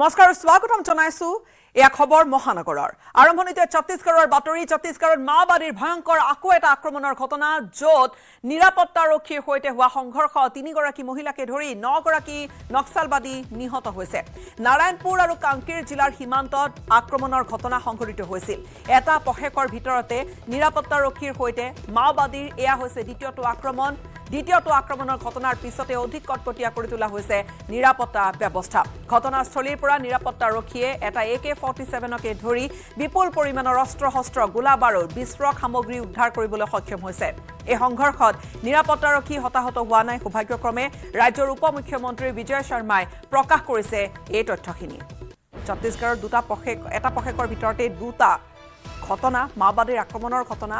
নমস্কাৰ স্বাগতম জনাইছো এয়া খবৰ মহানগৰৰ আৰম্ভণিতে ছত্তীশগড়ৰ বাতৰি ছত্তীশগড়ত মাওবাদীৰ ভয়ংকৰ আকৌ এটা আক্ৰমণৰ ঘটনা য'ত নিৰাপত্তাৰক্ষীৰ সৈতে হোৱা সংঘৰ্ষ তিনিগৰাকী মহিলাকে ধৰি নগৰাকী নক্সালবাদী নিহত হৈছে নাৰায়ণপুৰ আৰু কাংকিৰ জিলাৰ সীমান্তত আক্ৰমণৰ ঘটনা সংঘটিত হৈছিল এটা পষেকৰ ভিতৰতে নিৰাপত্তাৰক্ষীৰ সৈতে মাওবাদীৰ এয়া হৈছে দ্বিতীয়টো আক্ৰমণ দ্বিতীয়টো আক্ৰমণৰ ঘটনাৰ পিছতে অধিক কটকটীয়া কৰি তোলা হৈছে নিৰাপত্তা ব্যৱস্থা ঘটনাস্থলীৰ পৰা নিৰাপত্তাৰক্ষীয়ে এটা এ কে ফৰ্টি ছেভেনকে ধৰি বিপুল পৰিমাণৰ অস্ত্ৰ শস্ত্ৰ গোলা বাৰুদ বিস্ফোৰক সামগ্ৰী উদ্ধাৰ কৰিবলৈ সক্ষম হৈছে এই সংঘৰ্ষত নিৰাপত্তাৰক্ষী হতাহত হোৱা নাই সৌভাগ্যক্ৰমে ৰাজ্যৰ উপ মুখ্যমন্ত্ৰী বিজয় শৰ্মাই প্ৰকাশ কৰিছে এই তথ্যখিনি ছত্তিশগড়ৰ দুটা পষেক এটা পষেকৰ ভিতৰতে দুটা ঘটনা মাওবাদীৰ আক্ৰমণৰ ঘটনা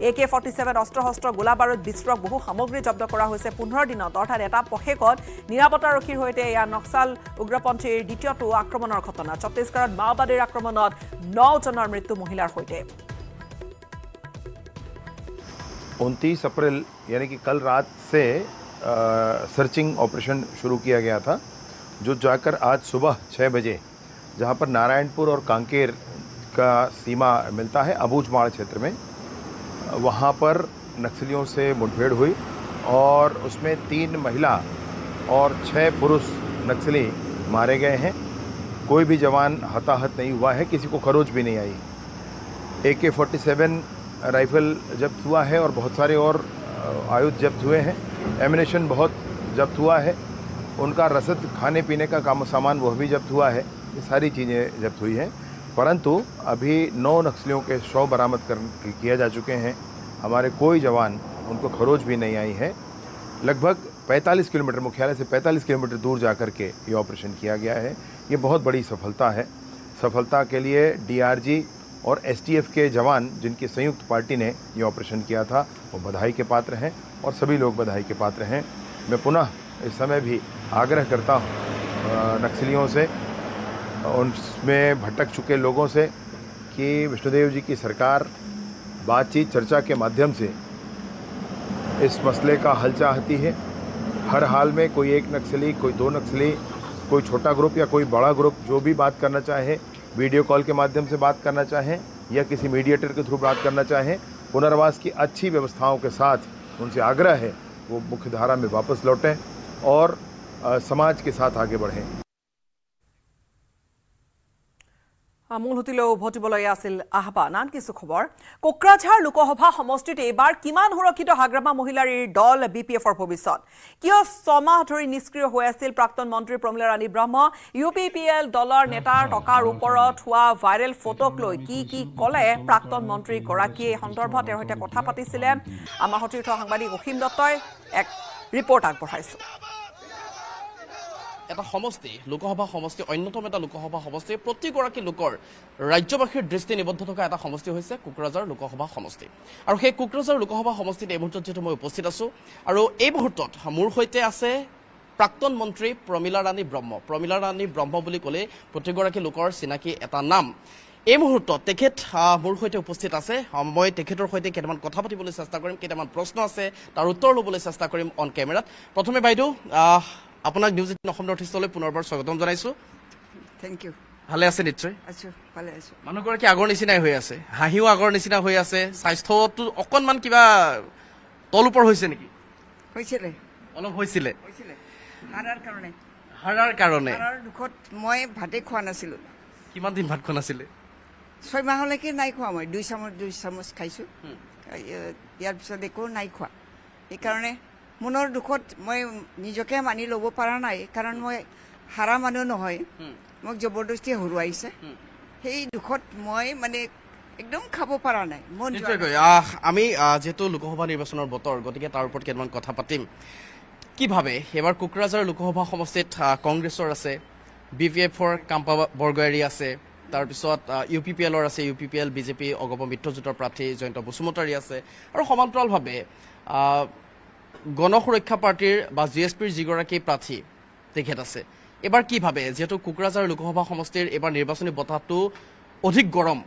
AK47 अष्टहष्ट गोला बारूद विस्फोटक बहु सामग्री জব্দ করা হইছে 15 দিনৰ অর্থাৎ এটা পহেকদ নিৰাপত্তা ৰখীৰ হৈতে ইয়া নকশাল উগ্ৰপন্থীৰ দ্বিতীয়টো आक्रमणৰ ঘটনা ছত্তিশগড়ত মাৱবাদীৰ आक्रमणত 9 जनाৰ মৃত্যু মহিলাৰ হৈতে 29 এপ্ৰিল ইয়াকে কাল ৰাত শে সার্চিং অপৰেশ্বন শুরুকিয়া গয়া আথা যো যাকৰ আজ সুবাহ 6 বজে যহা পৰ নারায়ণপুর আৰু কাংकेर কা সীমা মেলতা হ এবুজমাৰ ক্ষেত্ৰমৈ वहाँ पर नक्सलियों से मुठभेड़ हुई और उसमें तीन महिला और छः पुरुष नक्सली मारे गए हैं कोई भी जवान हताहत नहीं हुआ है किसी को खरोच भी नहीं आई A K forty seven rifle जब्त हुआ है और बहुत सारे और आयुध जब्त हुए हैं एमिनेशन बहुत जब्त हुआ है उनका रसद खाने पीने का काम सामान वह भी जब्त हुआ है ये सारी चीज़ें जब्त हुई हैं परंतु अभी नौ नक्सलियों के शव बरामद कर किया जा चुके हैं हमारे कोई जवान उनको खरोज भी नहीं आई है लगभग 45 किलोमीटर मुख्यालय से 45 किलोमीटर दूर जा कर के ये ऑपरेशन किया गया है ये बहुत बड़ी सफलता है सफलता के लिए डीआरजी और एसटीएफ के जवान जिनकी संयुक्त पार्टी ने ये ऑपरेशन किया था वो बधाई के पात्र हैं और सभी लोग बधाई के पात्र हैं मैं पुनः इस समय भी आग्रह करता हूँ नक्सलियों से उसमें भटक चुके लोगों से कि विष्णुदेव जी की सरकार बातचीत चर्चा के माध्यम से इस मसले का हल चाहती है हर हाल में कोई एक नक्सली कोई दो नक्सली कोई छोटा ग्रुप या कोई बड़ा ग्रुप जो भी बात करना चाहे वीडियो कॉल के माध्यम से बात करना चाहें या किसी मीडिएटर के थ्रू बात करना चाहें पुनर्वास की अच्छी व्यवस्थाओं के साथ उनसे आग्रह है वो मुख्यधारा में वापस लौटें और समाज के साथ आगे बढ़ें মূলসুঁতিলৈ উভতিবলৈ আছিল আহ্বান আন কিছু খবৰ কোকৰাঝাৰ লোকসভা সমষ্টিত এইবাৰ কিমান সুৰক্ষিত হাগ্ৰামা মহিলাৰীৰ দল বি পি এফৰ ভৱিষ্যত কিয় ছমাহ ধৰি নিষ্ক্ৰিয় হৈ আছিল প্ৰাক্তন মন্ত্ৰী Pramila Rani Brahma U P P L দলৰ নেতাৰ টকাৰ ওপৰত হোৱা ভাইৰেল ফটোক লৈ কি কি ক'লে প্ৰাক্তন মন্ত্ৰীগৰাকীয়ে এই সন্দৰ্ভত তেওঁৰ সৈতে কথা পাতিছিলে আমাৰ সতীৰ্থ সাংবাদিক অসীম দত্তই এক ৰিপৰ্ট আগবঢ়াইছোঁ এটা সমষ্টি লোকসভা সমষ্টি অন্যতম এটা লোকসভা সমষ্টি প্ৰতিগৰাকী লোকৰ ৰাজ্যবাসীৰ দৃষ্টি নিবদ্ধ থকা এটা সমষ্টি হৈছে কোকৰাঝাৰ লোকসভা সমষ্টি আৰু সেই কোকৰাঝাৰ লোকসভা সমষ্টিত এই মুহূৰ্তত যিহেতু মই উপস্থিত আছো আৰু এই মুহূৰ্তত মোৰ সৈতে আছে প্ৰাক্তন মন্ত্ৰী প্ৰমীলা ৰাণী ব্ৰহ্ম প্ৰমীলা ৰাণী ব্ৰহ্ম বুলি ক'লেই প্ৰতিগৰাকী লোকৰ চিনাকি এটা নাম এই মুহূৰ্তত তেখেত মোৰ সৈতে উপস্থিত আছে মই তেখেতৰ সৈতে কেইটামান কথা পাতিবলৈ চেষ্টা কৰিম কেইটামান প্ৰশ্ন আছে তাৰ উত্তৰ ল'বলৈ চেষ্টা কৰিম অন কেমেৰাত প্ৰথমে বাইদেউ আপোনাক নিউজ এইটিন অসম নৰ্থ ইষ্টলৈ পুনৰবাৰ স্বাগতম জনাইছো থেংক ইউ ভালে আছে নিশ্চয় মানুহগৰাকী আগৰ নিচিনাই হৈ আছে হাঁহিও আগৰ নিচিনা হৈ আছে স্বাস্থ্যটো অকণমান কিবা তল ওপৰ হৈছে নেকি হৈছিলে অলপ হৈছিলে হাৰাৰ কাৰণে দুখত মই ভাতেই খোৱা নাছিলো কিমান দিন ভাত খোৱা নাছিলে ছয় মাহলৈকে নাই খোৱা মই দুই চামুচ দুই চামুচ খাইছো ইয়াৰ পিছত একো নাই খোৱা সেইকাৰণে মনৰ দুখত মই নিজকে মানি ল'ব পৰা নাই কাৰণ মই হাৰা মানুহ নহয় মোক জবৰদস্তি হৰুৱাইছে সেই দুখত মই মানে একদম খাব পৰা নাই আমি যিহেতু লোকসভা নিৰ্বাচনৰ বতৰ গতিকে তাৰ ওপৰত কেইটামান কথা পাতিম কি ভাবে এইবাৰ কোকৰাঝাৰ লোকসভা সমষ্টিত কংগ্ৰেছৰ আছে বি পি এফৰ কাম্পা বৰগোৱাৰী আছে তাৰপিছত ইউ পি পি এলৰ আছে U P P L BJP অগপ মিত্ৰজোঁটৰ প্ৰাৰ্থী জয়ন্ত বসুমতাৰী আছে আৰু সমান্তৰালভাৱে গণ সুৰক্ষা পাৰ্টীৰ বা জি এছ পিৰ যিগৰাকী প্ৰাৰ্থী তেখেত আছে এবাৰ কি ভাবে যিহেতু কোকৰাঝাৰ লোকসভা সমষ্টিৰ এইবাৰ নিৰ্বাচনী বতাহটো অধিক গৰম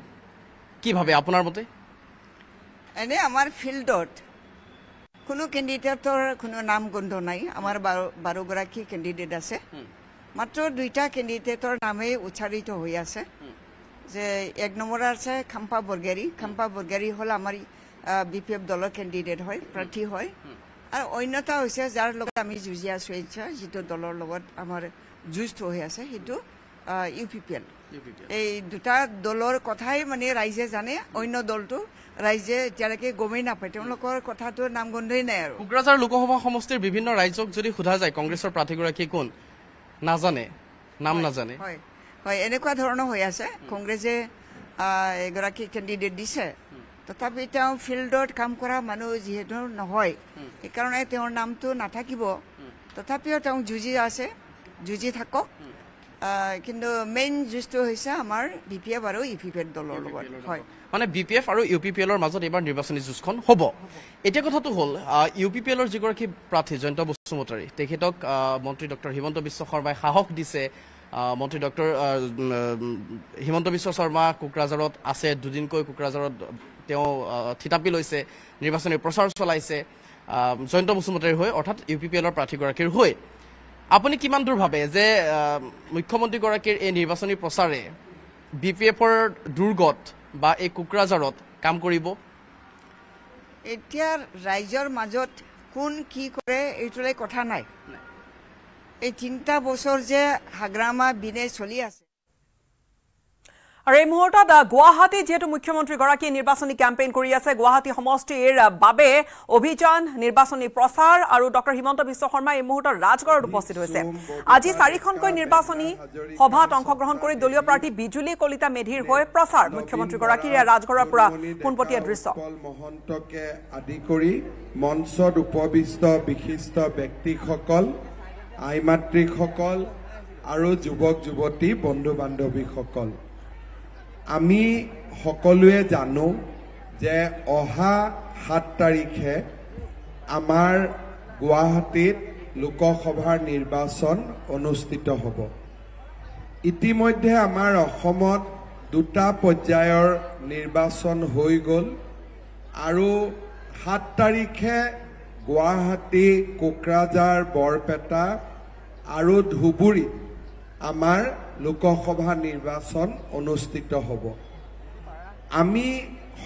কি ভাবে আপোনাৰ মতে এনে আমাৰ ফিল্ডত কোনো কেণ্ডিডেটৰ কোনো নাম গোন্ধ নাই আমাৰ বাৰ বাৰগৰাকী কেণ্ডিডেট আছে মাত্ৰ দুইটা কেণ্ডিডেটৰ নামেই উচ্চাৰিত হৈ আছে যে এক নম্বৰ আছে খাম্পা বৰগাৰী খাম্পা বৰগাৰী হ'ল আমাৰ বি পি এফ দলৰ কেণ্ডিডেট হয় প্ৰাৰ্থী হয় আৰু অন্য এটা হৈছে যাৰ লগত আমি যুঁজি আছো এতিয়া যিটো দলৰ লগত আমাৰ যুঁজটো হৈ আছে সেইটো ইউ পি পি এল এই দুটা দলৰ কথাই মানে ৰাইজে জানে অন্য দলটো ৰাইজে এতিয়ালৈকে গমেই নাপায় তেওঁলোকৰ কথাটো নাম গন্ধই নাই আৰু কোকৰাঝাৰ লোকসভা সমষ্টিৰ বিভিন্ন ৰাইজক যদি সোধা যায় কংগ্ৰেছৰ প্ৰাৰ্থীগৰাকী কোন নাজানে নাম নাজানে হয় হয় এনেকুৱা ধৰণৰ হৈ আছে কংগ্ৰেছে এগৰাকী কেণ্ডিডেট দিছে তথাপি তেওঁ ফিল্ডত কাম কৰা মানুহ যিহেতু নহয় সেইকাৰণে তেওঁৰ নামটো নাথাকিব তথাপিও তেওঁ যুঁজি আছে যুঁজি থাকক কিন্তু মেইন যুঁজটো হৈছে আমাৰ বি পি এফ আৰু ইউ পি পি এফ দলৰ e লগত হয় মানে বি পি এফ আৰু ইউ পি পি এলৰ মাজত এইবাৰ নিৰ্বাচনী যুঁজখন হ'ব এতিয়া কথাটো হ'ল ইউ পি পি এলৰ যিগৰাকী প্ৰাৰ্থী জয়ন্ত বসুমতাৰী তেখেতক মন্ত্ৰী ডক্টৰ হিমন্ত বিশ্ব শৰ্মাই সাহস দিছে মন্ত্ৰী ডক্টৰ হিমন্ত বিশ্ব শৰ্মা কোকৰাঝাৰত আছে দুদিনকৈ কোকৰাঝাৰত তেওঁ থিতাপি লৈছে নিৰ্বাচনী প্ৰচাৰ চলাইছে জয়ন্ত বসুমতাৰীৰ হৈ অৰ্থাৎ ইউ পি পি এলৰ প্ৰাৰ্থীগৰাকীৰ হৈ আপুনি কিমান দূৰ ভাবে যে মুখ্যমন্ত্ৰীগৰাকীৰ এই নিৰ্বাচনী প্ৰচাৰে বি পি এফৰ দুৰ্গত বা এই কোকৰাঝাৰত কাম কৰিব এতিয়া ৰাইজৰ মাজত কোন কি কৰে এইটোলৈ কথা নাই এই তিনিটা বছৰ যে হাগ্ৰামা বিনে চলি আছে আৰু এই মুহূৰ্তত গুৱাহাটী যিহেতু মুখ্যমন্ত্ৰীগৰাকীয়ে নিৰ্বাচনী কেম্পেইন কৰি আছে গুৱাহাটী সমষ্টিৰ বাবে অভিযান নিৰ্বাচনী প্ৰচাৰ আৰু ডঃ হিমন্ত বিশ্ব শৰ্মা এই মুহূৰ্তত ৰাজগড়ত উপস্থিত হৈছে আজি চাৰিখনকৈ নিৰ্বাচনী সভাত অংশগ্ৰহণ কৰি দলীয় প্ৰাৰ্থী বিজুলী কলিতা মেধিৰ হৈ প্ৰচাৰ মুখ্যমন্ত্ৰীগৰাকীৰ ৰাজগড়ৰ পৰা পোনপটীয়া দৃশ্য মহন্তকে আদি কৰি মঞ্চত উপবিষ্ট বিশিষ্ট ব্যক্তিসকল আই মাতৃসকল আৰু যুৱক যুৱতী বন্ধু বান্ধৱীসকল আমি সকলোৱে জানো যে অহা সাত তাৰিখে আমাৰ গুৱাহাটীত লোকসভাৰ নিৰ্বাচন অনুষ্ঠিত হ'ব ইতিমধ্যে আমাৰ অসমত দুটা পৰ্যায়ৰ নিৰ্বাচন হৈ গ'ল আৰু সাত তাৰিখে গুৱাহাটী কোকৰাঝাৰ বৰপেটা আৰু ধুবুৰীত আমাৰ লোকসভা নিৰ্বাচন অনুষ্ঠিত হ'ব আমি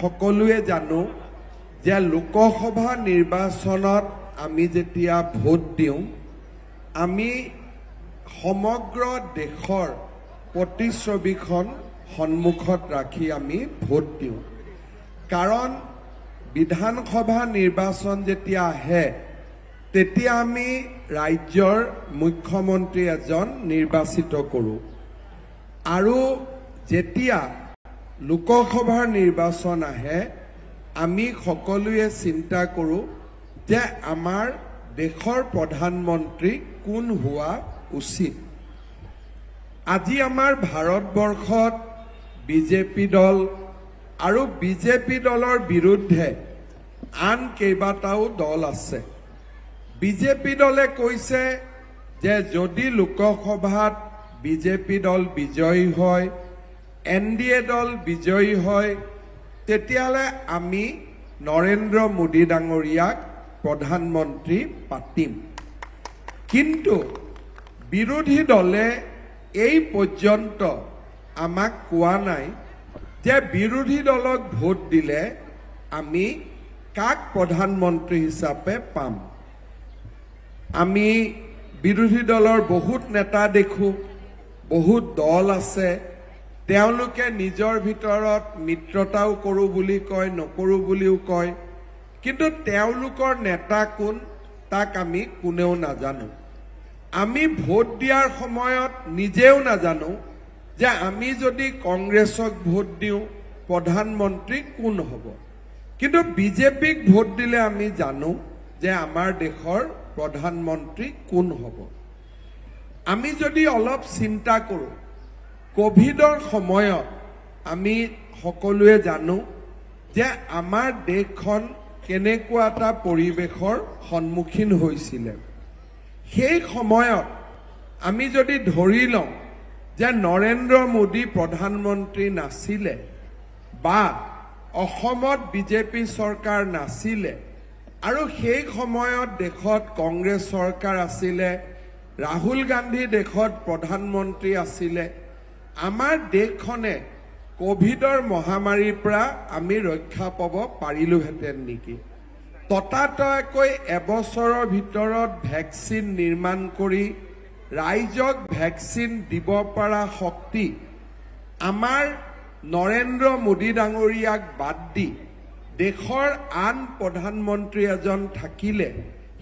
সকলোৱে জানো যে লোকসভা নিৰ্বাচনত আমি যেতিয়া ভোট দিওঁ আমি সমগ্ৰ দেশৰ প্ৰতিচ্ছবিখন সন্মুখত ৰাখি আমি ভোট দিওঁ কাৰণ বিধানসভা নিৰ্বাচন যেতিয়া আহে তেতিয়া আমি ৰাজ্যৰ মুখ্যমন্ত্ৰী এজন নিৰ্বাচিত কৰোঁ আৰু যেতিয়া লোকসভাৰ নিৰ্বাচন আহে আমি সকলোৱে চিন্তা কৰোঁ যে আমাৰ দেশৰ প্ৰধানমন্ত্ৰী কোন হোৱা উচিত আজি আমাৰ ভাৰতবৰ্ষত বিজেপি দল আৰু বিজেপি দলৰ বিৰুদ্ধে আন কেইবাটাও দল আছে বিজেপি দলে কৈছে যে যদি লোকসভাত বিজেপি দল বিজয়ী হয় এন ডি এ দল বিজয়ী হয় তেতিয়াহ'লে আমি নৰেন্দ্ৰ মোদী ডাঙৰীয়াক প্ৰধানমন্ত্ৰী পাতিম কিন্তু বিৰোধী দলে এই পৰ্যন্ত আমাক কোৱা নাই যে বিৰোধী দলক ভোট দিলে আমি কাক প্ৰধানমন্ত্ৰী হিচাপে পাম আমি বিৰোধী দলৰ বহুত নেতা দেখোঁ বহুত দল আছে তেওঁলোকে নিজৰ ভিতৰত মিত্ৰতাও কৰোঁ বুলি কয় নকৰোঁ বুলিও কয় কিন্তু তেওঁলোকৰ নেতা কোন তাক আমি কোনেও নাজানো আমি ভোট দিয়াৰ সময়ত নিজেও নাজানো যে আমি যদি কংগ্ৰেছক ভোট দিওঁ প্ৰধানমন্ত্ৰী কোন হ'ব কিন্তু বিজেপিক ভোট দিলে আমি জানো যে আমাৰ দেশৰ প্ৰধানমন্ত্ৰী কোন হ'ব আমি যদি অলপ চিন্তা কৰোঁ কভিডৰ সময়ত আমি সকলোৱে জানো যে আমাৰ দেশখন কেনেকুৱা এটা পৰিৱেশৰ সন্মুখীন হৈছিলে সেই সময়ত আমি যদি ধৰি লওঁ যে নৰেন্দ্ৰ মোদী প্ৰধানমন্ত্ৰী নাছিলে বা অসমত বিজেপি চৰকাৰ নাছিলে আৰু সেই সময়ত দেশত কংগ্ৰেছ চৰকাৰ আছিলে ৰাহুল গান্ধী দেশত প্ৰধানমন্ত্ৰী আছিলে আমাৰ দেশখনে কভিডৰ মহামাৰীৰ পৰা আমি ৰক্ষা পাব পাৰিলোহেঁতেন নেকি ততাতৈয়াকৈ এবছৰৰ ভিতৰত ভেকচিন নিৰ্মাণ কৰি ৰাইজক ভেকচিন দিব পৰা শক্তি আমাৰ নৰেন্দ্ৰ মোদী ডাঙৰীয়াক বাদ দি দেশৰ আন প্ৰধানমন্ত্ৰী এজন থাকিলে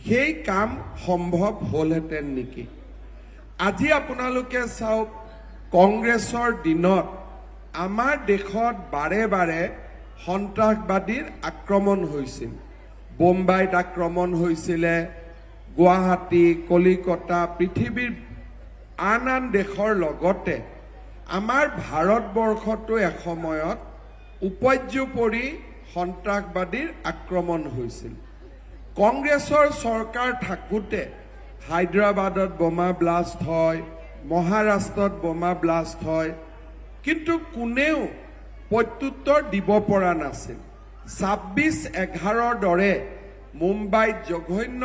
সেই কাম সম্ভৱ হ'লহেঁতেন নেকি আজি আপোনালোকে চাওক কংগ্ৰেছৰ দিনত আমাৰ দেশত বাৰে বাৰে সন্ত্ৰাসবাদীৰ আক্ৰমণ হৈছিল বোম্বাইত আক্ৰমণ হৈছিলে গুৱাহাটী কলিকতা পৃথিৱীৰ আন আন দেশৰ লগতে আমাৰ ভাৰতবৰ্ষতো এসময়ত উপজ্য পৰি সন্ত্ৰাসবাদীৰ আক্ৰমণ হৈছিল কংগ্ৰেছৰ চৰকাৰ থাকোঁতে হায়দৰাবাদত বোমা ব্লাষ্ট হয় মহাৰাষ্ট্ৰত বোমা ব্লাষ্ট হয় কিন্তু কোনেও প্ৰত্যুত্তৰ দিব পৰা নাছিল ছাব্বিছ এঘাৰৰ দৰে মুম্বাইত জঘন্য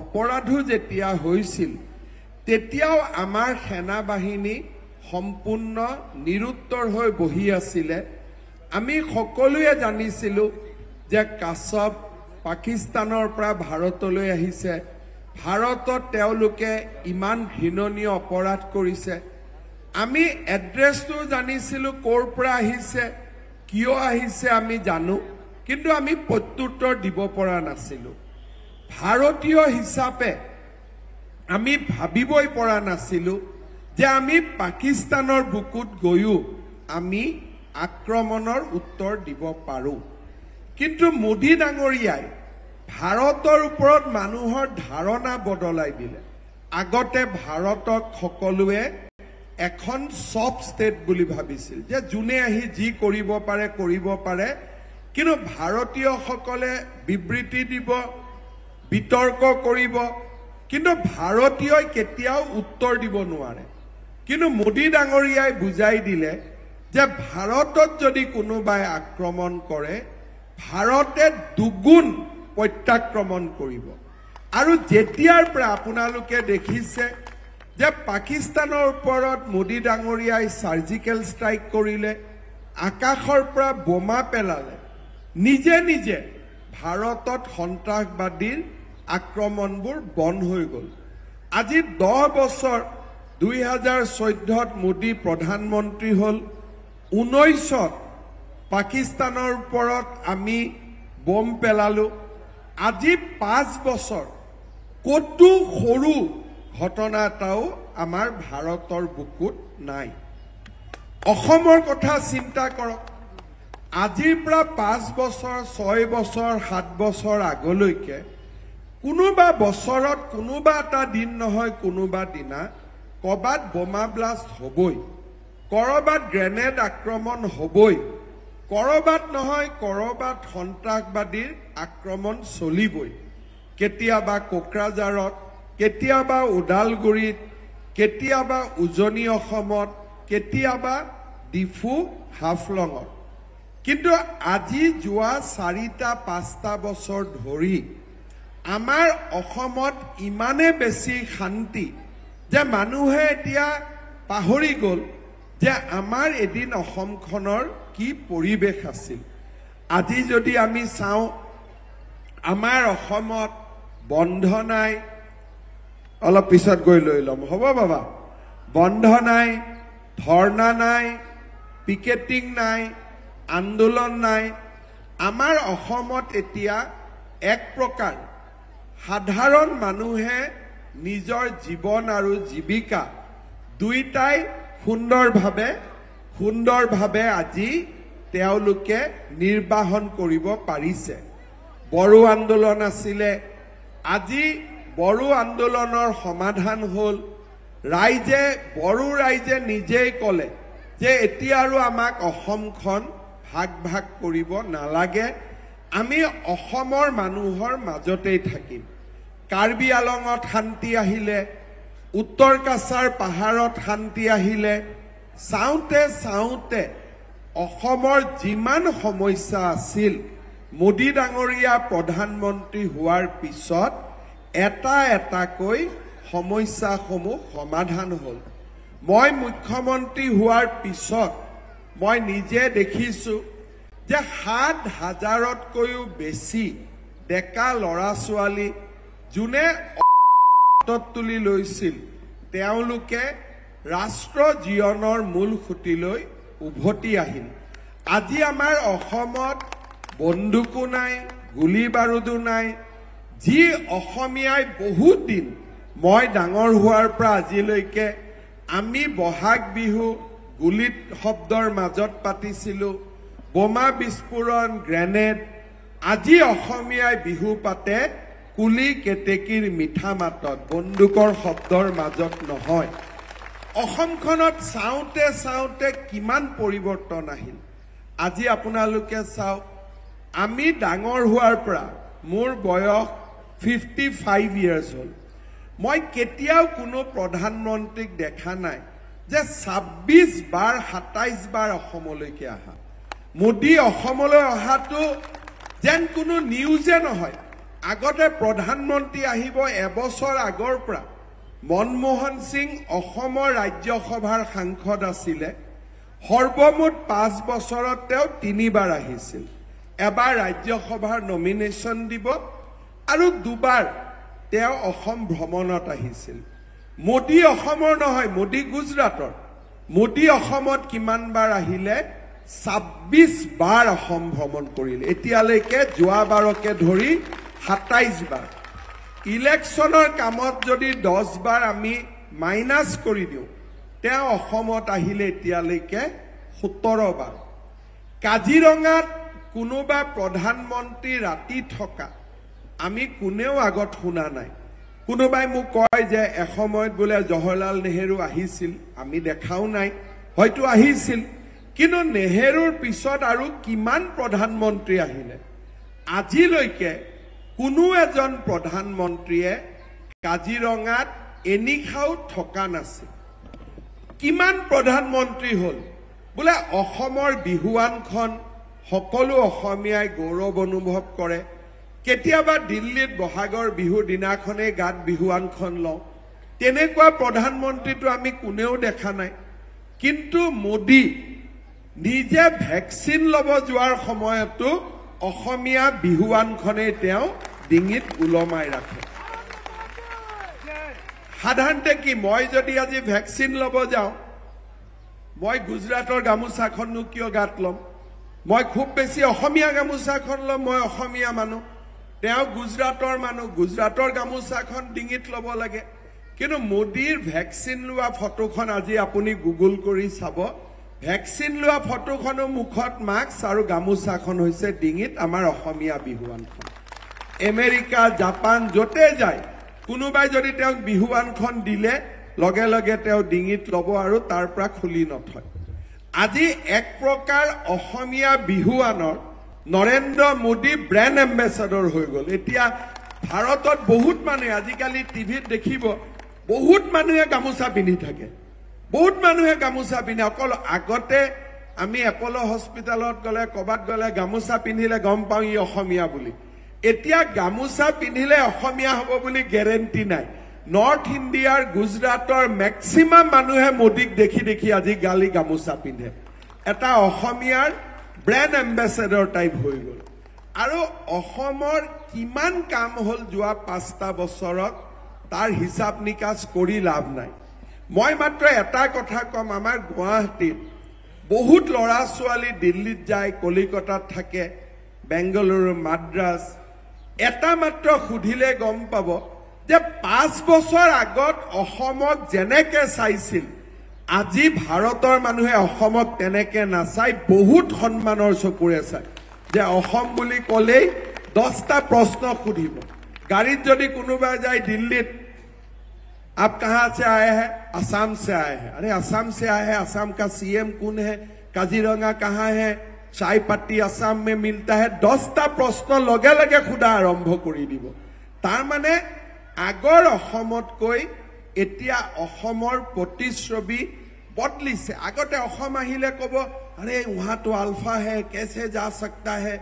অপৰাধো যেতিয়া হৈছিল তেতিয়াও আমাৰ সেনা বাহিনী সম্পূৰ্ণ নিৰুত্তৰ হৈ বহি আছিলে আমি সকলোৱে জানিছিলোঁ যে কাশ্যপ পাকিস্তানৰ পৰা ভাৰতলৈ আহিছে ভাৰতত তেওঁলোকে ইমান ঘৃণনীয় অপৰাধ কৰিছে আমি এড্ৰেছটো জানিছিলোঁ ক'ৰ পৰা আহিছে কিয় আহিছে আমি জানো কিন্তু আমি প্ৰত্যুত্তৰ দিব পৰা নাছিলোঁ ভাৰতীয় হিচাপে আমি ভাবিবই পৰা নাছিলোঁ যে আমি পাকিস্তানৰ বুকুত গৈও আমি আক্ৰমণৰ উত্তৰ দিব পাৰোঁ কিন্তু মোদী ডাঙৰীয়াই ভাৰতৰ ওপৰত মানুহৰ ধাৰণা বদলাই দিলে আগতে ভাৰতক সকলোৱে এখন চফ ষ্টেট বুলি ভাবিছিল যে যোনে আহি যি কৰিব পাৰে কৰিব পাৰে কিন্তু ভাৰতীয়সকলে বিবৃতি দিব বিতৰ্ক কৰিব কিন্তু ভাৰতীয়ই কেতিয়াও উত্তৰ দিব নোৱাৰে কিন্তু মোদী ডাঙৰীয়াই বুজাই দিলে যে ভাৰতত যদি কোনোবাই আক্ৰমণ কৰে ভাৰতে দুগুণ প্ৰত্যাক্ৰমণ কৰিব আৰু যেতিয়াৰ পৰা আপোনালোকে দেখিছে যে পাকিস্তানৰ ওপৰত মোদী ডাঙৰীয়াই চাৰ্জিকেল ষ্ট্ৰাইক কৰিলে আকাশৰ পৰা বোমা পেলালে নিজে নিজে ভাৰতত সন্ত্ৰাসবাদীৰ আক্ৰমণবোৰ বন্ধ হৈ গ'ল আজি দহ বছৰ দুই হাজাৰ চৈধ্যত মোদী প্ৰধানমন্ত্ৰী হ'ল ঊনৈছত পাকিস্তানৰ ওপৰত আমি বম পেলালো আজি পাঁচ বছৰ ক'তো সৰু ঘটনা এটাও আমাৰ ভাৰতৰ বুকুত নাই অসমৰ কথা চিন্তা কৰক আজিৰ পৰা পাঁচ বছৰ ছয় বছৰ সাত বছৰ আগলৈকে কোনোবা বছৰত কোনোবা এটা দিন নহয় কোনোবা দিনা ক'ৰবাত বোমা ব্লাষ্ট হ'বই ক'ৰবাত গ্ৰেনেড আক্ৰমণ হ'বই কৰবাত নহয় কৰবাত সন্ত্ৰাসবাদীৰ আক্ৰমণ চলিবই কেতিয়াবা কোকৰাঝাৰত কেতিয়াবা ওদালগুৰিত কেতিয়াবা উজনি অসমত কেতিয়াবা ডিফু হাফলঙত কিন্তু আজি যোৱা চাৰিটা পাঁচটা বছৰ ধৰি আমাৰ অসমত ইমানে বেছি শান্তি যে মানুহে এতিয়া পাহৰি গ'ল যে আমাৰ এদিন অসমখনৰ কি পৰিৱেশ আছিল আজি যদি আমি চাওঁ আমাৰ অসমত বন্ধ নাই অলপ পিছত গৈ লৈ ল'ম হ'ব বাবা বন্ধ নাই ধৰ্ণা নাই পিকেটিং নাই আন্দোলন নাই আমাৰ অসমত এতিয়া এক প্ৰকাৰ সাধাৰণ মানুহে নিজৰ জীৱন আৰু জীৱিকা দুয়োটাই সুন্দৰভাৱে সুন্দৰভাৱে আজি তেওঁলোকে নিৰ্বাহন কৰিব পাৰিছে বড়ো আন্দোলন আছিলে আজি বড়ো আন্দোলনৰ সমাধান হ'ল ৰাইজে বড়ো ৰাইজে নিজেই ক'লে যে এতিয়া আৰু আমাক অসমখন ভাগ ভাগ কৰিব নালাগে আমি অসমৰ মানুহৰ মাজতেই থাকিম কাৰ্বি আলঙত শান্তি আহিলে উত্তৰ কাছাৰ পাহাৰত শান্তি আহিলে চাওঁতে চাওঁতে অসমৰ যিমান সমস্যা আছিল মোদী ডাঙৰীয়া প্ৰধানমন্ত্ৰী হোৱাৰ পিছত এটা এটাকৈ সমস্যাসমূহ সমাধান হ'ল মই মুখ্যমন্ত্ৰী হোৱাৰ পিছত মই নিজে দেখিছোঁ যে সাত হাজাৰতকৈও বেছি ডেকা ল'ৰা ছোৱালী যোনে তুলি লৈছিল তেওঁলোকে ৰাষ্ট্ৰ জীৱনৰ মূল সুঁতিলৈ উভতি আহিল আজি আমাৰ অসমত বন্দুকো নাই গুলী বাৰুদো নাই যি অসমীয়াই বহুত দিন মই ডাঙৰ হোৱাৰ পৰা আজিলৈকে আমি বহাগ বিহু গুলীত শব্দৰ মাজত পাতিছিলোঁ বোমা বিস্ফোৰণ গ্ৰেনেড আজি অসমীয়াই বিহু পাতে কুলি কেতেকীৰ মিঠা মাতত বন্দুকৰ শব্দৰ মাজত নহয় অসমখনত চাওঁতে চাওঁতে কিমান পৰিৱৰ্তন আহিল আজি আপোনালোকে চাওক আমি ডাঙৰ হোৱাৰ পৰা মোৰ বয়স ফিফটি ফাইভ ইয়াৰ্ছ হ'ল মই কেতিয়াও কোনো প্ৰধানমন্ত্ৰীক দেখা নাই যে ছাব্বিছ বাৰ সাতাইছ বাৰ অসমলৈকে অহা মোদী অসমলৈ অহাটো যেন কোনো নিউজে নহয় আগতে প্ৰধানমন্ত্ৰী আহিব এবছৰ আগৰ পৰা মনমোহন সিং অসমৰ ৰাজ্যসভাৰ সাংসদ আছিলে সৰ্বমুঠ পাঁচ বছৰত তেওঁ তিনিবাৰ আহিছিল এবাৰ ৰাজ্যসভাৰ নমিনেশ্যন দিব আৰু দুবাৰ তেওঁ অসম ভ্ৰমণত আহিছিল মোদী অসমৰ নহয় মোদী গুজৰাটৰ মোদী অসমত কিমানবাৰ আহিলে ছাব্বিছ বাৰ অসম ভ্ৰমণ কৰিলে এতিয়ালৈকে যোৱাবাৰকে ধৰি সাতাইছ বাৰ ইলেকশ্যনৰ কামত যদি দহ বাৰ আমি মাইনাছ কৰি দিওঁ তেওঁ অসমত আহিলে এতিয়ালৈকে সোতৰবাৰ কাজিৰঙাত কোনোবা প্ৰধানমন্ত্ৰী ৰাতি থকা আমি কোনেও আগত শুনা নাই কোনোবাই মোক কয় যে এসময়ত বোলে জৱাহৰলাল নেহেৰু আহিছিল আমি দেখাও নাই হয়তো আহিছিল কিন্তু নেহেৰুৰ পিছত আৰু কিমান প্ৰধানমন্ত্ৰী আহিলে আজিলৈকে কোনো এজন প্ৰধানমন্ত্ৰীয়ে কাজিৰঙাত এনিশাও থকা নাছিল কিমান প্ৰধানমন্ত্ৰী হ'ল বোলে অসমৰ বিহুৱানখন সকলো অসমীয়াই গৌৰৱ অনুভৱ কৰে কেতিয়াবা দিল্লীত বহাগৰ বিহুৰ দিনাখনেই গাত বিহুৱানখন লওঁ তেনেকুৱা প্ৰধানমন্ত্ৰীটো আমি কোনেও দেখা নাই কিন্তু মোদী নিজে ভেকচিন ল'ব যোৱাৰ সময়তো অসমীয়া বিহুৱানখনেই তেওঁ ডিঙিত ওলমাই ৰাখে সাধাৰণতে কি মই যদি আজি ভেকচিন ল'ব যাওঁ মই গুজৰাটৰ গামোচাখননো কিয় গাত ল'ম মই খুব বেছি অসমীয়া গামোচাখন ল'ম মই অসমীয়া মানুহ তেওঁ গুজৰাটৰ মানুহ গুজৰাটৰ গামোচাখন ডিঙিত ল'ব লাগে কিন্তু মোদীৰ ভেকচিন লোৱা ফটোখন আজি আপুনি গুগল কৰি চাব ভেকচিন লোৱা ফটোখনো মুখত মাস্ক আৰু গামোচাখন হৈছে ডিঙিত আমাৰ অসমীয়া বিহুৱানখন আমেৰিকা জাপান য'তে যায় কোনোবাই যদি তেওঁক বিহুৱানখন দিলে লগে লগে তেওঁ ডিঙিত ল'ব আৰু তাৰ পৰা খুলি নথয় আজি এক প্ৰকাৰ অসমীয়া বিহুৱানৰ নৰেন্দ্ৰ মোদী ব্ৰেণ্ড এম্বেচাডৰ হৈ গ'ল এতিয়া ভাৰতত বহুত মানুহে আজিকালি টিভিত দেখিব বহুত মানুহে গামোচা পিন্ধি থাকে বহুত মানুহে গামোচা পিন্ধে অকল আগতে আমি এপল হস্পিটেলত গলে কবাত গলে গামোচা পিন্ধিলে গম পাওঁ ই অসমীয়া বুলি এতিয়া গামোচা পিন্ধিলে অসমীয়া হব বুলি গেৰেণ্টি নাই নৰ্থ ইণ্ডিয়াৰ গুজৰাটৰ মেক্সিমাম মানুহে মোদীক দেখি দেখি আজি গালি গামোচা পিন্ধে এটা অসমীয়াৰ ব্ৰেণ্ড এম্বেচেডৰ টাইপ হৈ গ'ল আৰু অসমৰ কিমান কাম হ'ল যোৱা পাঁচটা বছৰত তাৰ হিচাপ নিকাচ কৰি লাভ নাই মই মাত্ৰ এটা কথা ক'ম আমাৰ গুৱাহাটীত বহুত ল'ৰা ছোৱালী দিল্লীত যায় কলিকতাত থাকে বেংগালুৰু মাদ্ৰাছ এটা মাত্ৰ সুধিলে গম পাব যে পাঁচ বছৰ আগত অসমক যেনেকে চাইছিল আজি ভাৰতৰ মানুহে অসমক তেনেকে নাচাই বহুত সন্মানৰ চকুৰে চায় যে অসম বুলি ক'লেই দহটা প্ৰশ্ন সুধিব গাড়ীত যদি কোনোবাই যায় দিল্লীত आप कहा से आए हैं असम से आए हैं अरे असम से आए हैं असम का सीएम कौन है काजीरंगा कहाँ है चाय पट्टी असम में मिलता है दसटा प्रश्न लगे लगे खुदा आरम्भ कर दी तार मानने आगर एश्रवि बदलि से आगते कब अरे वहां तो अल्फा है कैसे जा सकता है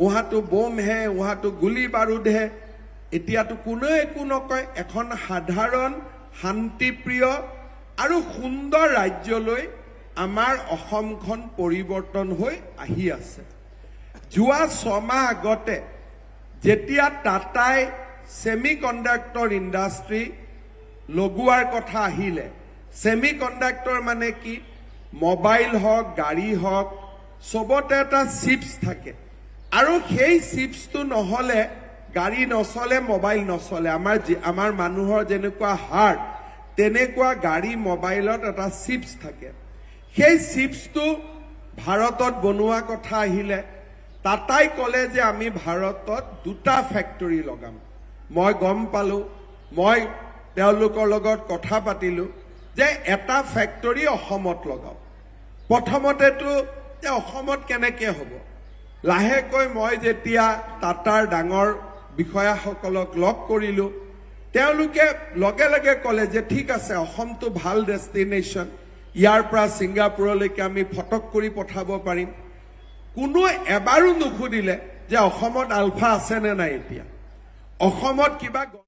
वहां तो बोम है वहां तो गुली बारूद है এতিয়াতো কোনো একো নকয় এখন সাধাৰণ শান্তিপ্ৰিয় আৰু সুন্দৰ ৰাজ্যলৈ আমাৰ অসমখন পৰিৱৰ্তন হৈ আহি আছে যোৱা ছমাহ আগতে যেতিয়া টাটাই ছেমি কণ্ডাক্টৰ ইণ্ডাষ্ট্ৰী লগোৱাৰ কথা আহিলে ছেমি কণ্ডাক্টৰ মানে কি মোবাইল হওক গাড়ী হওক চবতে এটা চিপছ থাকে আৰু সেই চিপছটো নহ'লে গাড়ী নচলে মোবাইল নচলে আমাৰ যি আমাৰ মানুহৰ যেনেকুৱা হাৰ্ট তেনেকুৱা গাড়ী মোবাইলত এটা চিপছ থাকে সেই চিপছটো ভাৰতত বনোৱা কথা আহিলে টাটাই ক'লে যে আমি ভাৰতত দুটা ফেক্টৰী লগাম মই গম পালোঁ মই তেওঁলোকৰ লগত কথা পাতিলোঁ যে এটা ফেক্টৰী অসমত লগাওঁ প্ৰথমতেতো যে অসমত কেনেকৈ হ'ব লাহেকৈ মই যেতিয়া টাটাৰ ডাঙৰ বিষয়াসকলক লগ কৰিলো তেওঁলোকে লগে লগে ক'লে যে ঠিক আছে অসমটো ভাল ডেষ্টিনেশ্যন ইয়াৰ পৰা ছিংগাপুৰলৈকে আমি ফটক কৰি পঠাব পাৰিম কোনো এবাৰো নুসুধিলে যে অসমত আলফা আছেনে নাই এতিয়া অসমত কিবা